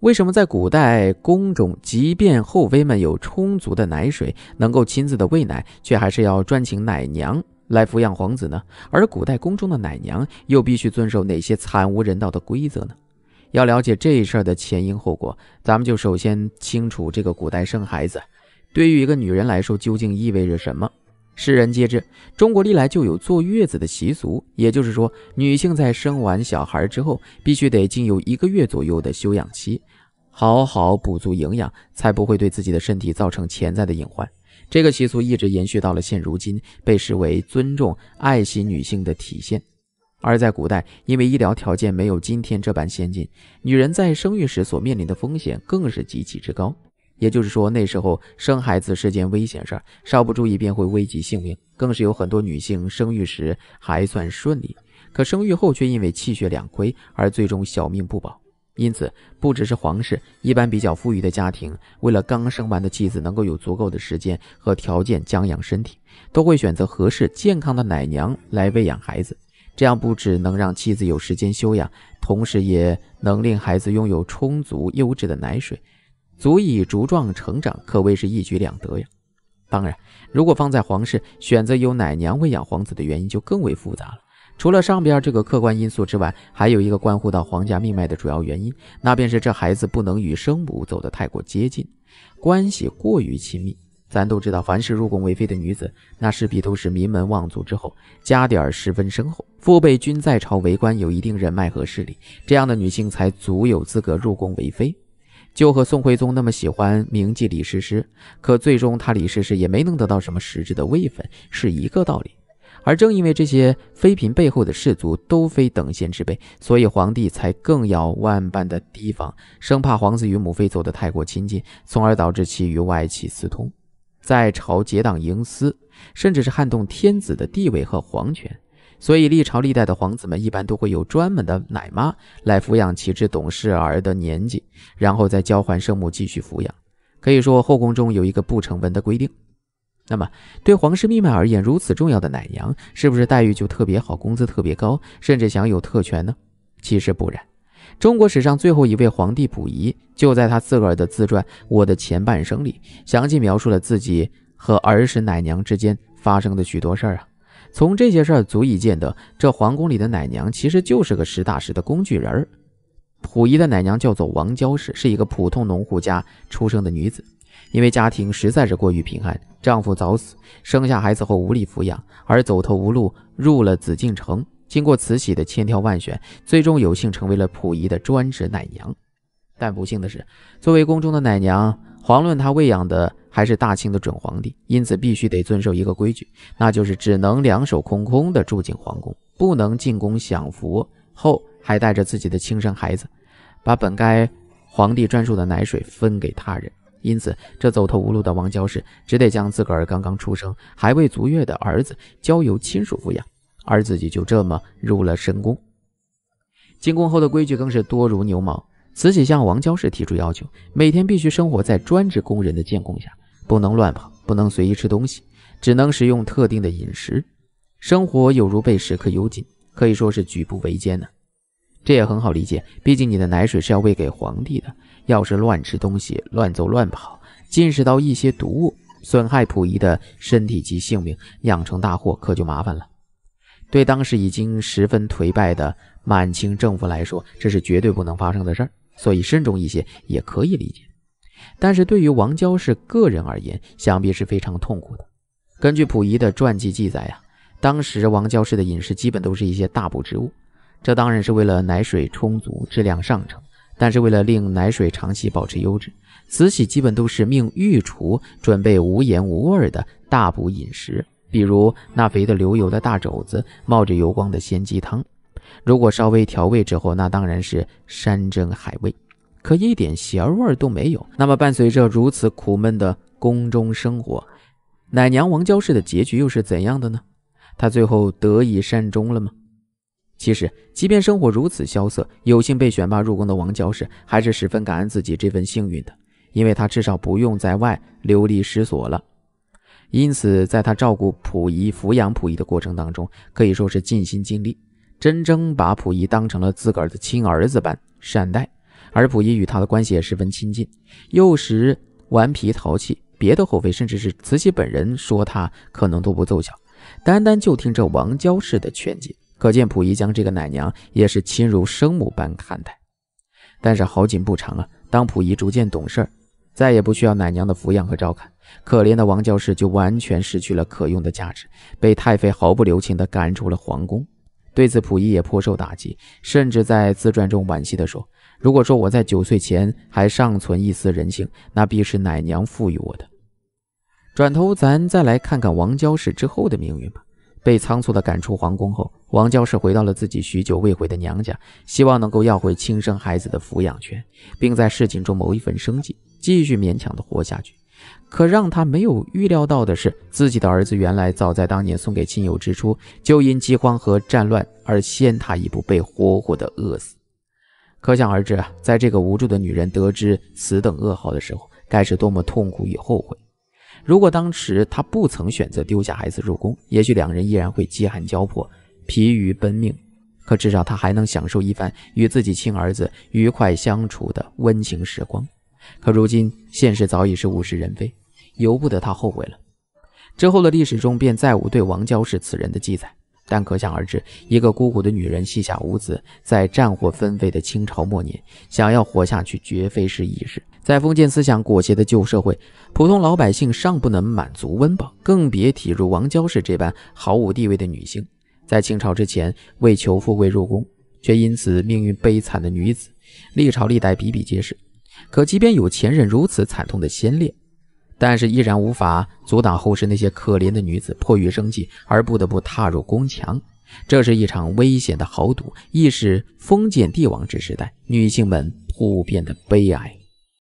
为什么在古代宫中，即便后妃们有充足的奶水，能够亲自的喂奶，却还是要专请奶娘来抚养皇子呢？而古代宫中的奶娘又必须遵守哪些惨无人道的规则呢？要了解这事儿的前因后果，咱们就首先清楚这个古代生孩子，对于一个女人来说究竟意味着什么。世人皆知，中国历来就有坐月子的习俗，也就是说，女性在生完小孩之后，必须得经有一个月左右的休养期，好好补足营养，才不会对自己的身体造成潜在的隐患。这个习俗一直延续到了现如今，被视为尊重、爱惜女性的体现。而在古代，因为医疗条件没有今天这般先进，女人在生育时所面临的风险更是极其之高。也就是说，那时候生孩子是件危险事儿，稍不注意便会危及性命。更是有很多女性生育时还算顺利，可生育后却因为气血两亏而最终小命不保。因此，不只是皇室，一般比较富裕的家庭，为了刚生完的妻子能够有足够的时间和条件将养身体，都会选择合适健康的奶娘来喂养孩子。这样不只能让妻子有时间休养，同时也能令孩子拥有充足优质的奶水。足以茁壮成长，可谓是一举两得呀。当然，如果放在皇室，选择由奶娘喂养皇子的原因就更为复杂了。除了上边这个客观因素之外，还有一个关乎到皇家命脉的主要原因，那便是这孩子不能与生母走得太过接近，关系过于亲密。咱都知道，凡是入宫为妃的女子，那势必都是名门望族之后，家底儿十分深厚，父辈均在朝为官，有一定人脉和势力，这样的女性才足有资格入宫为妃。就和宋徽宗那么喜欢铭记李师师，可最终他李师师也没能得到什么实质的位分，是一个道理。而正因为这些妃嫔背后的氏族都非等闲之辈，所以皇帝才更要万般的提防，生怕皇子与母妃走得太过亲近，从而导致其与外戚私通，在朝结党营私，甚至是撼动天子的地位和皇权。所以历朝历代的皇子们一般都会有专门的奶妈来抚养其至懂事儿的年纪，然后再交还圣母继续抚养。可以说，后宫中有一个不成文的规定。那么，对皇室秘脉而言，如此重要的奶娘，是不是待遇就特别好，工资特别高，甚至享有特权呢？其实不然。中国史上最后一位皇帝溥仪就在他自个儿的自传《我的前半生》里，详细描述了自己和儿时奶娘之间发生的许多事儿啊。从这些事儿足以见得，这皇宫里的奶娘其实就是个实打实的工具人儿。溥仪的奶娘叫做王娇氏，是一个普通农户家出生的女子，因为家庭实在是过于贫寒，丈夫早死，生下孩子后无力抚养，而走投无路，入了紫禁城。经过慈禧的千挑万选，最终有幸成为了溥仪的专职奶娘。但不幸的是，作为宫中的奶娘，遑论她喂养的还是大清的准皇帝，因此必须得遵守一个规矩，那就是只能两手空空的住进皇宫，不能进宫享福后还带着自己的亲生孩子，把本该皇帝专属的奶水分给他人。因此，这走投无路的王娇氏只得将自个儿刚刚出生、还未足月的儿子交由亲属抚养，而自己就这么入了深宫。进宫后的规矩更是多如牛毛。慈禧向王娇氏提出要求，每天必须生活在专职工人的监控下，不能乱跑，不能随意吃东西，只能食用特定的饮食，生活有如被时刻幽禁，可以说是举步维艰呢。这也很好理解，毕竟你的奶水是要喂给皇帝的，要是乱吃东西、乱走乱跑，进食到一些毒物，损害溥仪的身体及性命，酿成大祸可就麻烦了。对当时已经十分颓败的满清政府来说，这是绝对不能发生的事儿。所以慎重一些也可以理解，但是对于王娇氏个人而言，想必是非常痛苦的。根据溥仪的传记记载啊，当时王娇氏的饮食基本都是一些大补之物，这当然是为了奶水充足、质量上乘。但是为了令奶水长期保持优质，慈禧基本都是命御厨准备无盐无味的大补饮食，比如那肥的流油的大肘子，冒着油光的鲜鸡汤。如果稍微调味之后，那当然是山珍海味，可一点咸味都没有。那么，伴随着如此苦闷的宫中生活，奶娘王娇氏的结局又是怎样的呢？她最后得以善终了吗？其实，即便生活如此萧瑟，有幸被选拔入宫的王娇氏还是十分感恩自己这份幸运的，因为她至少不用在外流离失所了。因此，在她照顾溥仪、抚养溥仪的过程当中，可以说是尽心尽力。真正把溥仪当成了自个儿的亲儿子般善待，而溥仪与他的关系也十分亲近。幼时顽皮淘气，别的后妃甚至是慈禧本人说他可能都不奏效，单单就听这王娇氏的劝解，可见溥仪将这个奶娘也是亲如生母般看待。但是好景不长啊，当溥仪逐渐懂事，再也不需要奶娘的抚养和照看，可怜的王娇氏就完全失去了可用的价值，被太妃毫不留情地赶出了皇宫。对此，溥仪也颇受打击，甚至在自传中惋惜地说：“如果说我在九岁前还尚存一丝人性，那必是奶娘赋予我的。”转头，咱再来看看王娇氏之后的命运吧。被仓促地赶出皇宫后，王娇氏回到了自己许久未回的娘家，希望能够要回亲生孩子的抚养权，并在市井中谋一份生计，继续勉强地活下去。可让他没有预料到的是，自己的儿子原来早在当年送给亲友之初，就因饥荒和战乱而先他一步被活活的饿死。可想而知啊，在这个无助的女人得知此等噩耗的时候，该是多么痛苦与后悔。如果当时她不曾选择丢下孩子入宫，也许两人依然会饥寒交迫、疲于奔命。可至少她还能享受一番与自己亲儿子愉快相处的温情时光。可如今，现实早已是物是人非，由不得他后悔了。之后的历史中，便再无对王娇氏此人的记载。但可想而知，一个孤苦的女人，膝下无子，在战火纷飞的清朝末年，想要活下去绝非是易事。在封建思想裹挟的旧社会，普通老百姓尚不能满足温饱，更别提如王娇氏这般毫无地位的女性。在清朝之前，为求富贵入宫，却因此命运悲惨的女子，历朝历代比比皆是。可即便有前任如此惨痛的先烈，但是依然无法阻挡后世那些可怜的女子迫于生计而不得不踏入宫墙。这是一场危险的豪赌，亦是封建帝王制时代女性们普遍的悲哀。